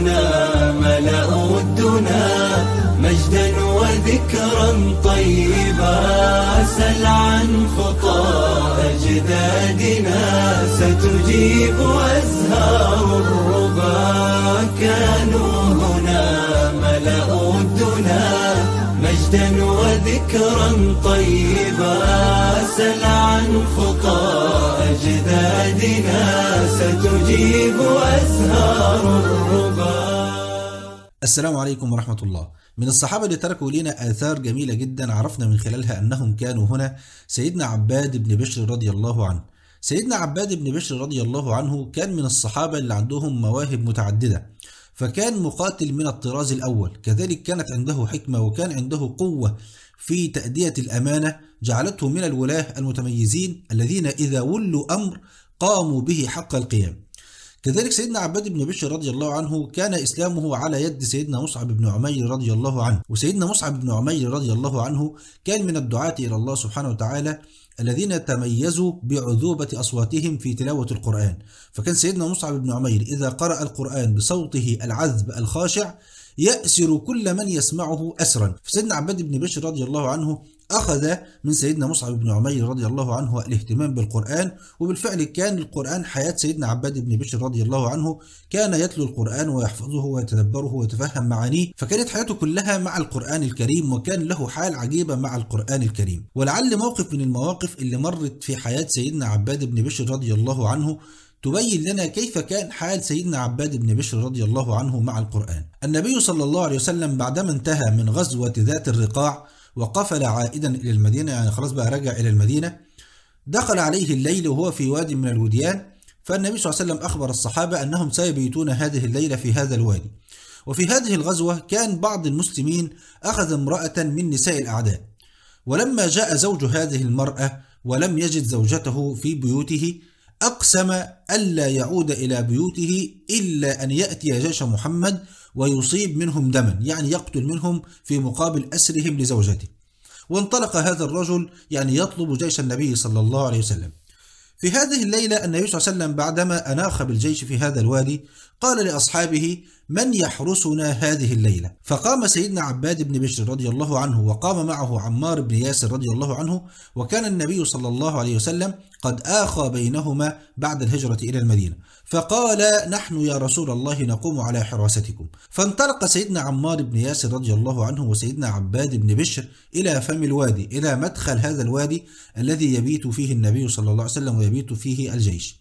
الدنا ملأوا الدنا مجدا وذكرا طيبا سل عن خطى أجدادنا ستجيب أزهار الربا كانوا هنا ملأوا الدنا مجدا ذكرا طيبا سل عن خطى أجدادنا ستجيب أزهار الربا السلام عليكم ورحمة الله من الصحابة اللي تركوا لنا آثار جميلة جدا عرفنا من خلالها أنهم كانوا هنا سيدنا عباد بن بشر رضي الله عنه سيدنا عباد بن بشر رضي الله عنه كان من الصحابة اللي عندهم مواهب متعددة فكان مقاتل من الطراز الأول كذلك كانت عنده حكمة وكان عنده قوة في تأدية الأمانة جعلته من الولاة المتميزين الذين إذا ولوا أمر قاموا به حق القيام كذلك سيدنا عباد بن بشر رضي الله عنه كان إسلامه على يد سيدنا مصعب بن عمير رضي الله عنه وسيدنا مصعب بن عمير رضي الله عنه كان من الدعاة إلى الله سبحانه وتعالى الذين تميزوا بعذوبة أصواتهم في تلاوة القرآن فكان سيدنا مصعب بن عمير إذا قرأ القرآن بصوته العذب الخاشع يأسر كل من يسمعه أسرا فسيدنا عباد بن بشر رضي الله عنه أخذ من سيدنا مصعب بن عمير رضي الله عنه الاهتمام بالقرآن وبالفعل كان القرآن حياة سيدنا عباد بن بشر رضي الله عنه كان يتلو القرآن ويحفظه ويتدبره ويتفهم معانيه فكانت حياته كلها مع القرآن الكريم وكان له حال عجيبة مع القرآن الكريم ولعل موقف من المواقف اللي مرت في حياة سيدنا عباد بن بشر رضي الله عنه تبين لنا كيف كان حال سيدنا عباد بن بشر رضي الله عنه مع القرآن النبي صلى الله عليه وسلم بعدما انتهى من غزوة ذات الرقاع وقفل عائدا إلى المدينة يعني خلاص بقى رجع إلى المدينة دخل عليه الليل وهو في واد من الوديان فالنبي صلى الله عليه وسلم أخبر الصحابة أنهم سيبيتون هذه الليلة في هذا الوادي وفي هذه الغزوة كان بعض المسلمين أخذ امرأة من نساء الأعداء ولما جاء زوج هذه المرأة ولم يجد زوجته في بيوته أقسم ألا يعود إلى بيوته إلا أن يأتي جيش محمد ويصيب منهم دما يعني يقتل منهم في مقابل أسرهم لزوجته وانطلق هذا الرجل يعني يطلب جيش النبي صلى الله عليه وسلم في هذه الليلة النبي صلى الله عليه وسلم بعدما أناخ بالجيش في هذا الوادي قال لأصحابه من يحرسنا هذه الليلة فقام سيدنا عباد بن بشر رضي الله عنه وقام معه عمار بن ياسر رضي الله عنه وكان النبي صلى الله عليه وسلم قد آخى بينهما بعد الهجرة إلى المدينة فقال نحن يا رسول الله نقوم على حراستكم فانطلق سيدنا عمار بن ياسر رضي الله عنه وسيدنا عباد بن بشر إلى فم الوادي إلى مدخل هذا الوادي الذي يبيت فيه النبي صلى الله عليه وسلم ويبيت فيه الجيش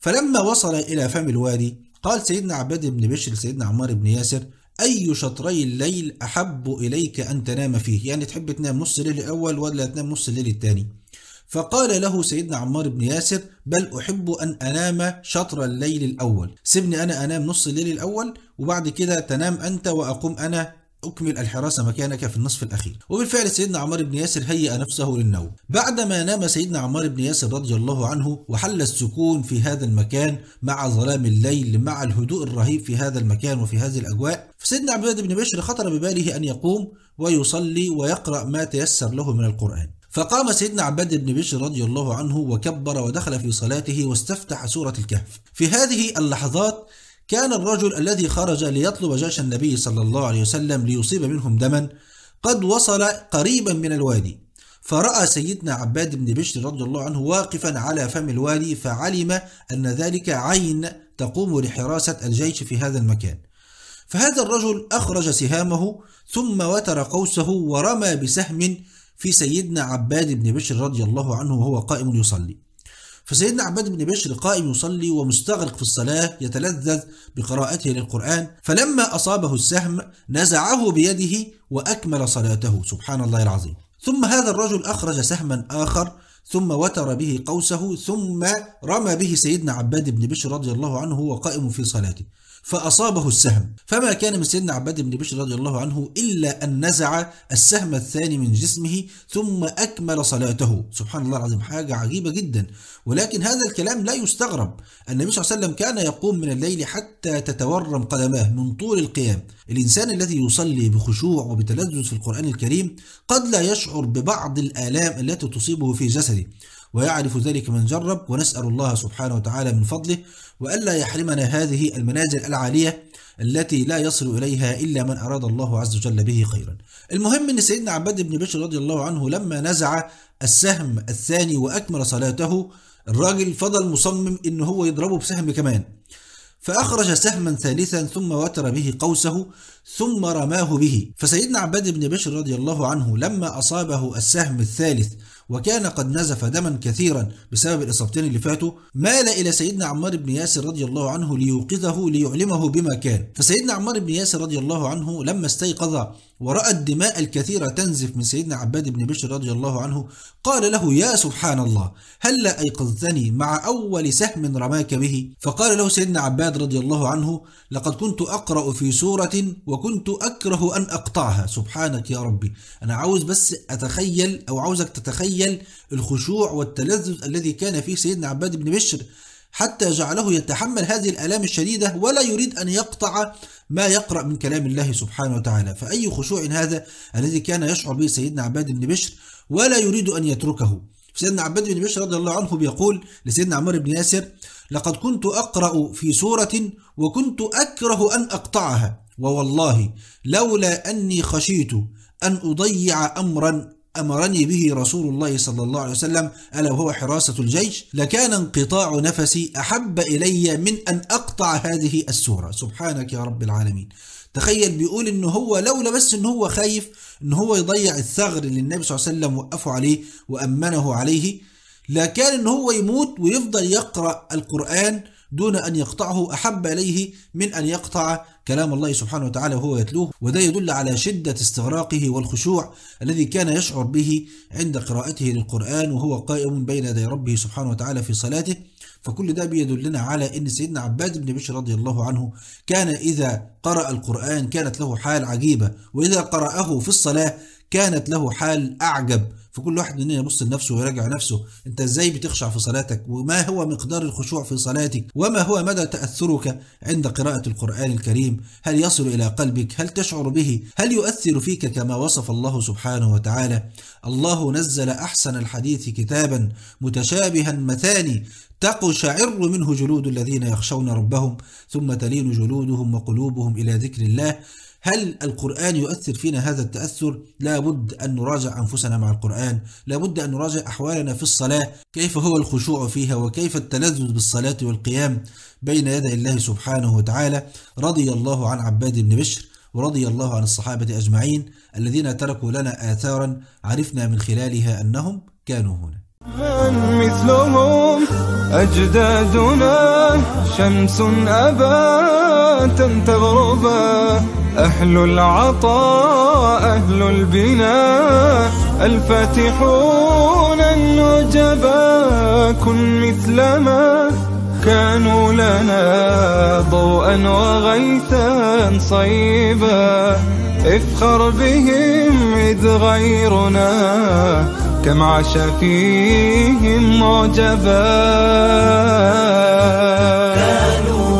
فلما وصل إلى فم الوادي قال سيدنا عباد بن بشر لسيدنا عمار بن ياسر أي شطري الليل أحب إليك أن تنام فيه يعني تحب تنام نص الليل الأول ولا تنام نص الليل الثاني فقال له سيدنا عمار بن ياسر بل أحب أن أنام شطر الليل الأول سيبني أنا أنام نص الليل الأول وبعد كده تنام أنت وأقوم أنا أكمل الحراسة مكانك في النصف الأخير وبالفعل سيدنا عمار بن ياسر هيأ نفسه للنوم بعدما نام سيدنا عمار بن ياسر رضي الله عنه وحل السكون في هذا المكان مع ظلام الليل مع الهدوء الرهيب في هذا المكان وفي هذه الأجواء فسيدنا عباد بن بشر خطر بباله أن يقوم ويصلي ويقرأ ما تيسر له من القرآن فقام سيدنا عباد بن بشر رضي الله عنه وكبر ودخل في صلاته واستفتح سورة الكهف في هذه اللحظات كان الرجل الذي خرج ليطلب جيش النبي صلى الله عليه وسلم ليصيب منهم دما قد وصل قريبا من الوادي فرأى سيدنا عباد بن بشر رضي الله عنه واقفا على فم الوادي فعلم أن ذلك عين تقوم لحراسة الجيش في هذا المكان فهذا الرجل أخرج سهامه ثم وتر قوسه ورمى بسهم في سيدنا عباد بن بشر رضي الله عنه وهو قائم يصلي فسيدنا عباد بن بشر قائم يصلي ومستغرق في الصلاة يتلذذ بقراءته للقرآن فلما أصابه السهم نزعه بيده وأكمل صلاته سبحان الله العظيم ثم هذا الرجل أخرج سهما آخر ثم وتر به قوسه ثم رمى به سيدنا عباد بن بشر رضي الله عنه وهو قائم في صلاته فأصابه السهم فما كان من سيدنا عباد بن بشر رضي الله عنه إلا أن نزع السهم الثاني من جسمه ثم أكمل صلاته سبحان الله العظيم حاجة عجيبة جدا ولكن هذا الكلام لا يستغرب النبي صلى الله عليه وسلم كان يقوم من الليل حتى تتورم قدماه من طول القيام الإنسان الذي يصلي بخشوع وبتلذذ في القرآن الكريم قد لا يشعر ببعض الآلام التي تصيبه في جسده ويعرف ذلك من جرب ونسأل الله سبحانه وتعالى من فضله وألا يحرمنا هذه المنازل العالية التي لا يصل إليها إلا من أراد الله عز وجل به خيرا المهم أن سيدنا عباد بن بشر رضي الله عنه لما نزع السهم الثاني وأكمل صلاته الراجل فضل مصمم أنه هو يضربه بسهم كمان فأخرج سهما ثالثا ثم وتر به قوسه ثم رماه به فسيدنا عباد بن بشر رضي الله عنه لما أصابه السهم الثالث وكان قد نزف دما كثيرا بسبب الإصابتين اللي فاتوا مال إلى سيدنا عمار بن ياسر رضي الله عنه ليوقظه ليعلمه بما كان فسيدنا عمار بن ياسر رضي الله عنه لما استيقظ ورأى الدماء الكثيرة تنزف من سيدنا عباد بن بشر رضي الله عنه قال له يا سبحان الله هل لا أيقظتني مع أول سهم رماك به فقال له سيدنا عباد رضي الله عنه لقد كنت أقرأ في سورة وكنت أكره أن أقطعها سبحانك يا ربي أنا عاوز بس أتخيل أو عاوزك تتخيل الخشوع والتلذذ الذي كان فيه سيدنا عباد بن بشر حتى جعله يتحمل هذه الآلام الشديدة ولا يريد أن يقطع ما يقرأ من كلام الله سبحانه وتعالى فأي خشوع هذا الذي كان يشعر به سيدنا عباد بن بشر ولا يريد أن يتركه سيدنا عباد بن بشر رضي الله عنه بيقول لسيدنا عمر بن ياسر لقد كنت أقرأ في سورة وكنت أكره أن أقطعها ووالله لولا أني خشيت أن أضيع أمرا أمرني به رسول الله صلى الله عليه وسلم ألا وهو حراسة الجيش لكان انقطاع نفسي أحب إلي من أن أقطع هذه السورة سبحانك يا رب العالمين تخيل بيقول ان هو لولا بس ان هو خايف ان هو يضيع الثغر اللي النبي صلى الله عليه وسلم وقفه عليه وامنه عليه لكان ان هو يموت ويفضل يقرا القران دون ان يقطعه احب اليه من ان يقطع كلام الله سبحانه وتعالى وهو يتلوه وده يدل على شدة استغراقه والخشوع الذي كان يشعر به عند قراءته للقرآن وهو قائم بين يدي ربه سبحانه وتعالى في صلاته فكل ده بيدلنا على ان سيدنا عباد بن بشر رضي الله عنه كان اذا قرأ القرآن كانت له حال عجيبة واذا قرأه في الصلاة كانت له حال أعجب فكل واحد مننا يبص لنفسه ويراجع نفسه انت ازاي بتخشع في صلاتك وما هو مقدار الخشوع في صلاتك وما هو مدى تأثرك عند قراءة القرآن الكريم هل يصل إلى قلبك هل تشعر به هل يؤثر فيك كما وصف الله سبحانه وتعالى الله نزل أحسن الحديث كتابا متشابها مثاني تقشعر منه جلود الذين يخشون ربهم ثم تلين جلودهم وقلوبهم إلى ذكر الله هل القرآن يؤثر فينا هذا التأثر؟ لابد أن نراجع أنفسنا مع القرآن لابد أن نراجع أحوالنا في الصلاة كيف هو الخشوع فيها وكيف التلذذ بالصلاة والقيام بين يدي الله سبحانه وتعالى رضي الله عن عباد بن بشر ورضي الله عن الصحابة أجمعين الذين تركوا لنا آثارا عرفنا من خلالها أنهم كانوا هنا مثلهم أجدادنا شمس أبان تغربا أهل العطاء أهل البناء الفاتحون النجبا كن مثلما كانوا لنا ضوءا وغيثا صيبا افخر بهم إذ غيرنا كم عاش فيهم معجبا كانوا